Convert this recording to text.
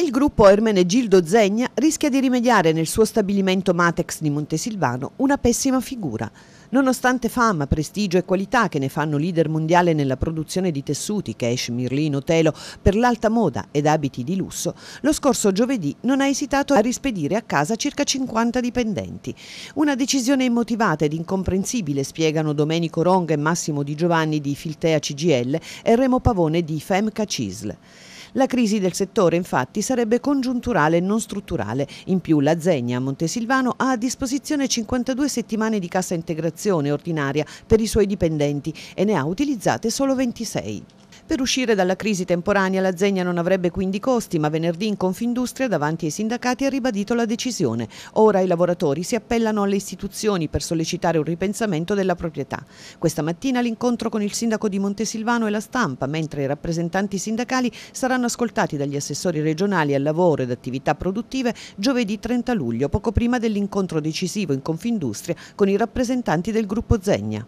Il gruppo Ermenegildo Zegna rischia di rimediare nel suo stabilimento Matex di Montesilvano una pessima figura. Nonostante fama, prestigio e qualità che ne fanno leader mondiale nella produzione di tessuti, cash, mirlino, telo, per l'alta moda ed abiti di lusso, lo scorso giovedì non ha esitato a rispedire a casa circa 50 dipendenti. Una decisione immotivata ed incomprensibile, spiegano Domenico Ronga e Massimo Di Giovanni di Filtea CGL e Remo Pavone di Femca Cisl. La crisi del settore infatti sarebbe congiunturale e non strutturale. In più la Zegna a Montesilvano ha a disposizione 52 settimane di cassa integrazione ordinaria per i suoi dipendenti e ne ha utilizzate solo 26. Per uscire dalla crisi temporanea la Zegna non avrebbe quindi costi, ma venerdì in Confindustria davanti ai sindacati ha ribadito la decisione. Ora i lavoratori si appellano alle istituzioni per sollecitare un ripensamento della proprietà. Questa mattina l'incontro con il sindaco di Montesilvano e la stampa, mentre i rappresentanti sindacali saranno ascoltati dagli assessori regionali al lavoro ed attività produttive giovedì 30 luglio, poco prima dell'incontro decisivo in Confindustria con i rappresentanti del gruppo Zegna.